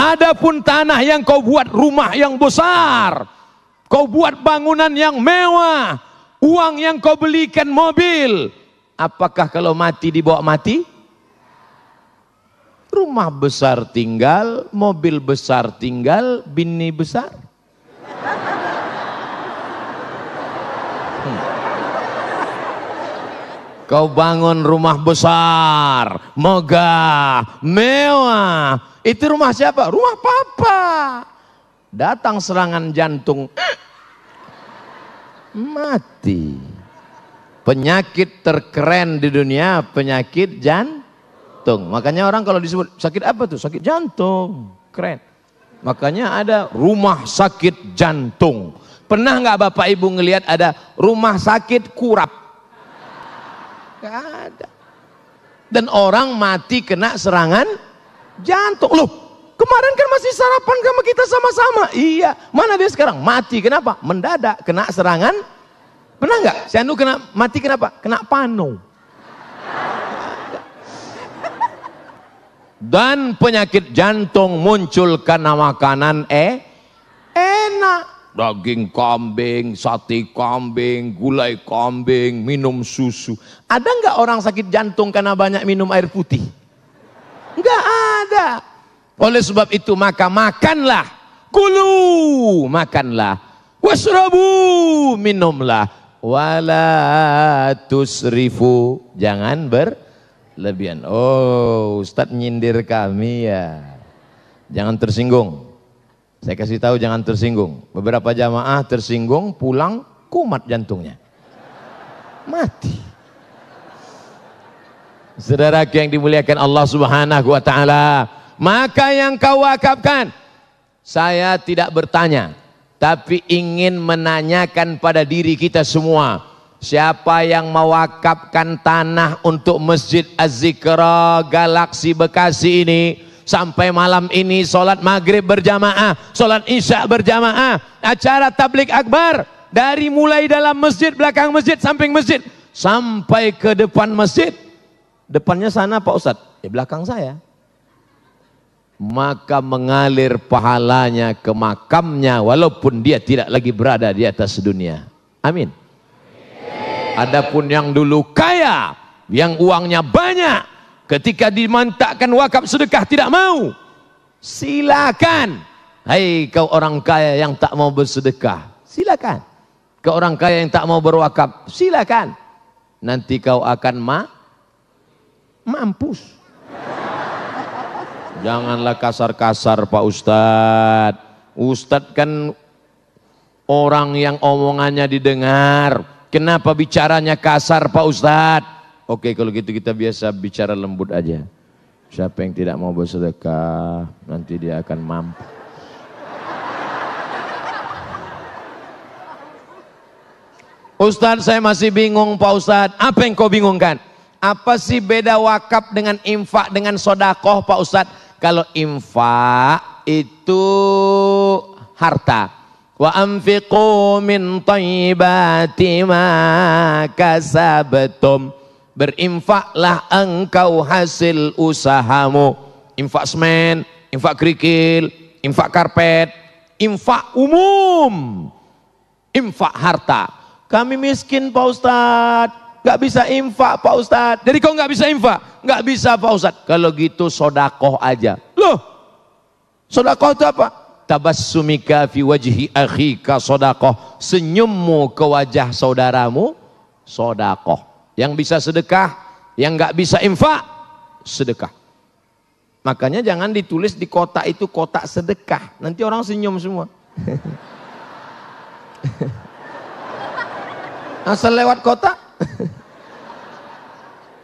Adapun tanah yang kau buat rumah yang besar, kau buat bangunan yang mewah, uang yang kau belikan mobil, apakah kalau mati dibawa mati? Rumah besar tinggal, mobil besar tinggal, bini besar Kau bangun rumah besar, megah, mewah. Itu rumah siapa? Rumah papa. Datang serangan jantung. Mati. Penyakit terkeren di dunia, penyakit jantung. Makanya orang kalau disebut sakit apa tuh? Sakit jantung. Keren. Makanya ada rumah sakit jantung. Pernah nggak Bapak Ibu ngelihat ada rumah sakit kurap? Gak ada. Dan orang mati kena serangan jantung. Loh, kemarin kan masih sarapan sama kita sama-sama. Iya, mana dia sekarang? Mati, kenapa? Mendadak, kena serangan. Pernah nggak? Sianu kena mati kenapa? Kena panu Dan penyakit jantung muncul karena makanan eh enak daging kambing, sate kambing, gulai kambing, minum susu. Ada nggak orang sakit jantung karena banyak minum air putih? Nggak ada. Oleh sebab itu maka makanlah, kulu makanlah, wasrabu minumlah, wala tusrifu jangan berlebihan. Oh, Ustadz nyindir kami ya. Jangan tersinggung. Saya kasih tahu jangan tersinggung. Beberapa jamaah tersinggung pulang kumat jantungnya. Mati. Saudara yang dimuliakan Allah Subhanahu wa taala, maka yang kau wakafkan saya tidak bertanya, tapi ingin menanyakan pada diri kita semua. Siapa yang mewakafkan tanah untuk Masjid Az-Zikra Galaksi Bekasi ini? sampai malam ini sholat maghrib berjamaah, sholat isya berjamaah, acara tablik akbar dari mulai dalam masjid, belakang masjid, samping masjid, sampai ke depan masjid. Depannya sana Pak Ustadz, ya belakang saya. Maka mengalir pahalanya ke makamnya walaupun dia tidak lagi berada di atas dunia. Amin. Adapun yang dulu kaya, yang uangnya banyak, Ketika dimantakkan wakaf sedekah tidak mau. Silakan. Hai hey, kau orang kaya yang tak mau bersedekah. Silakan. Kau orang kaya yang tak mau berwakaf. Silakan. Nanti kau akan ma mampus. Janganlah kasar-kasar Pak Ustadz. Ustadz kan orang yang omongannya didengar. Kenapa bicaranya kasar Pak Ustadz? Oke kalau gitu kita biasa bicara lembut aja. Siapa yang tidak mau bersedekah nanti dia akan mampu. Ustadz saya masih bingung Pak Ustadz. Apa yang kau bingungkan? Apa sih beda wakaf dengan infak dengan sodakoh Pak Ustadz? Kalau infak itu harta. Wa anfiqu min tayyibati ma kasabtum berinfaklah engkau hasil usahamu infak semen, infak kerikil, infak karpet, infak umum, infak harta. Kami miskin Pak Ustad, nggak bisa infak Pak Ustad. Jadi kau gak bisa infak, Gak bisa Pak Ustad. Kalau gitu sodakoh aja. Loh, sodakoh itu apa? Tabassumika fi wajhi akhika sodakoh. Senyummu ke wajah saudaramu, sodakoh. Yang bisa sedekah, yang nggak bisa infak, sedekah. Makanya jangan ditulis di kotak itu kotak sedekah. Nanti orang senyum semua. Asal lewat kotak.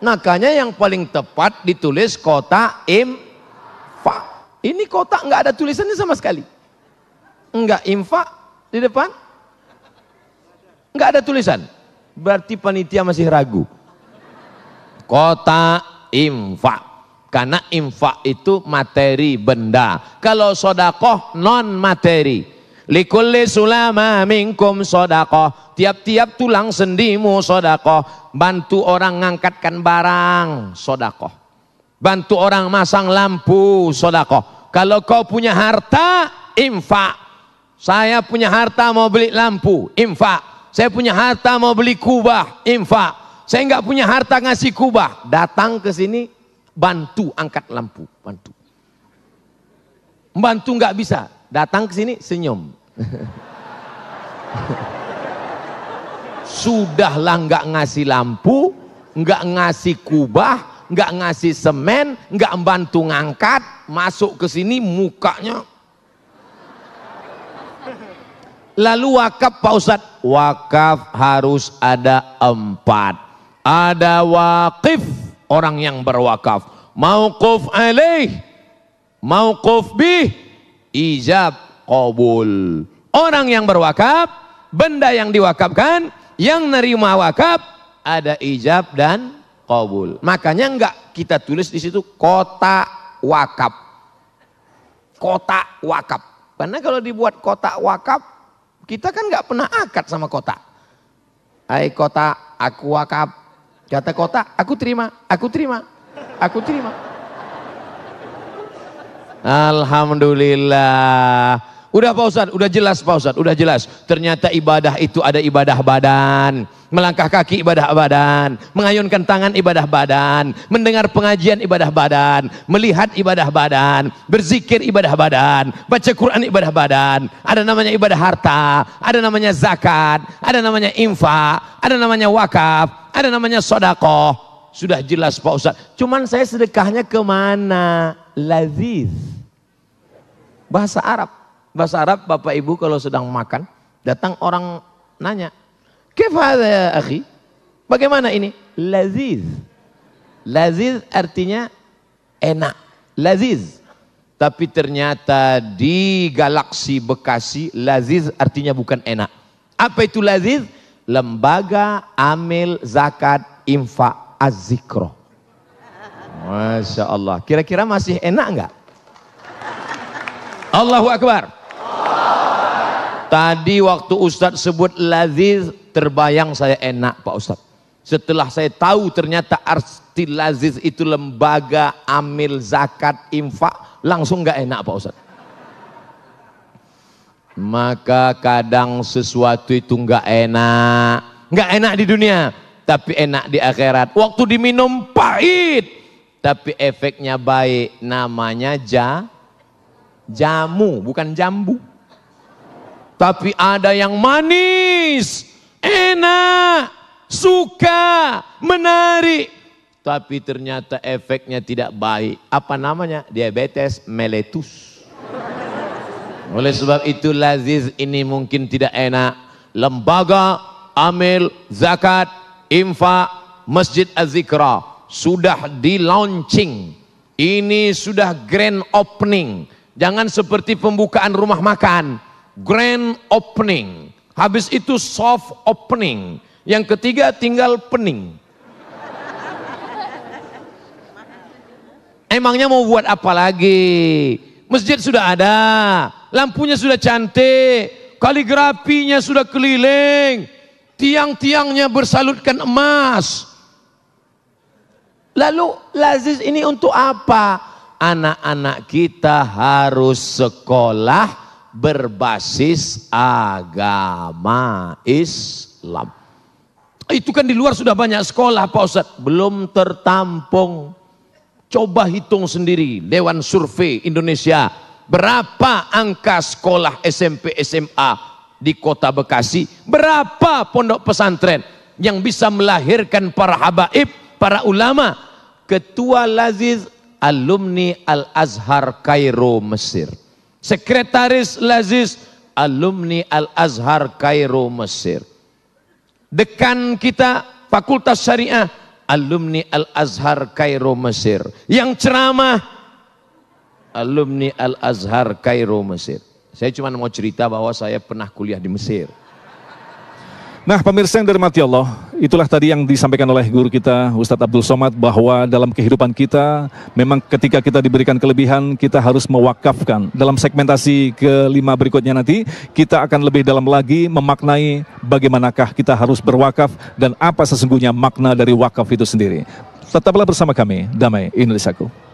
Makanya yang paling tepat ditulis kotak infak. Ini kotak nggak ada tulisannya sama sekali. Nggak infak di depan. Nggak ada tulisan berarti panitia masih ragu. Kota infak. Karena infak itu materi benda. Kalau sodakoh non materi. Likulli sulama minkum sodakoh. Tiap-tiap tulang sendimu sodakoh. Bantu orang ngangkatkan barang sodakoh. Bantu orang masang lampu sodakoh. Kalau kau punya harta, infak. Saya punya harta mau beli lampu, infak. Saya punya harta mau beli kubah, infak. Saya nggak punya harta ngasih kubah. Datang ke sini, bantu angkat lampu, bantu. Bantu nggak bisa, datang ke sini senyum. Sudahlah nggak ngasih lampu, nggak ngasih kubah, nggak ngasih semen, nggak bantu ngangkat, masuk ke sini mukanya Lalu wakaf Pak Ustaz. Wakaf harus ada empat. Ada wakif, orang yang berwakaf. Mauquf alaih, mauquf bih, ijab qabul. Orang yang berwakaf, benda yang diwakafkan, yang nerima wakaf, ada ijab dan qabul. Makanya enggak kita tulis di situ kota wakaf. Kota wakaf. Karena kalau dibuat kota wakaf, kita kan nggak pernah akad sama kota. Hai kota, aku wakaf. Kata kota, aku terima, aku terima, aku terima. Alhamdulillah. Udah Pak Ustadz, udah jelas Pak Ustadz, udah jelas. Ternyata ibadah itu ada ibadah badan. Melangkah kaki ibadah badan. Mengayunkan tangan ibadah badan. Mendengar pengajian ibadah badan. Melihat ibadah badan. Berzikir ibadah badan. Baca Quran ibadah badan. Ada namanya ibadah harta. Ada namanya zakat. Ada namanya infak. Ada namanya wakaf. Ada namanya sodakoh. Sudah jelas Pak Ustadz. Cuman saya sedekahnya kemana? Lazis. Bahasa Arab bahasa Arab Bapak Ibu kalau sedang makan, datang orang nanya, kefada ya akhi?" Bagaimana ini? Laziz. Laziz artinya enak. Laziz. Tapi ternyata di galaksi Bekasi, laziz artinya bukan enak. Apa itu laziz? Lembaga Amil Zakat Infak Azikro. Masya Allah. Kira-kira masih enak enggak? Allahu Akbar. Tadi waktu Ustadz sebut laziz, terbayang saya enak Pak Ustadz. Setelah saya tahu ternyata arti lazis itu lembaga amil zakat infak, langsung nggak enak Pak Ustadz. Maka kadang sesuatu itu nggak enak. nggak enak di dunia, tapi enak di akhirat. Waktu diminum pahit, tapi efeknya baik. Namanya ja, jamu, bukan jambu. Tapi ada yang manis, enak, suka, menarik. Tapi ternyata efeknya tidak baik. Apa namanya? Diabetes meletus. Oleh sebab itu lazis ini mungkin tidak enak. Lembaga, amil, zakat, infa, masjid azikra sudah di launching. Ini sudah grand opening. Jangan seperti pembukaan rumah makan grand opening. Habis itu soft opening. Yang ketiga tinggal pening. Emangnya mau buat apa lagi? Masjid sudah ada, lampunya sudah cantik, kaligrafinya sudah keliling, tiang-tiangnya bersalutkan emas. Lalu lazis ini untuk apa? Anak-anak kita harus sekolah berbasis agama Islam. Itu kan di luar sudah banyak sekolah Pak Ustadz. Belum tertampung. Coba hitung sendiri. Dewan Survei Indonesia. Berapa angka sekolah SMP SMA di kota Bekasi? Berapa pondok pesantren yang bisa melahirkan para habaib, para ulama? Ketua Laziz alumni Al-Azhar Kairo Mesir sekretaris lazis alumni Al-Azhar Kairo Mesir. Dekan kita Fakultas Syariah alumni Al-Azhar Kairo Mesir. Yang ceramah alumni Al-Azhar Kairo Mesir. Saya cuma mau cerita bahawa saya pernah kuliah di Mesir. Nah, pemirsa yang dirahmati Allah, itulah tadi yang disampaikan oleh guru kita Ustadz Abdul Somad bahwa dalam kehidupan kita memang ketika kita diberikan kelebihan kita harus mewakafkan. Dalam segmentasi kelima berikutnya nanti kita akan lebih dalam lagi memaknai bagaimanakah kita harus berwakaf dan apa sesungguhnya makna dari wakaf itu sendiri. Tetaplah bersama kami, damai Indonesiaku.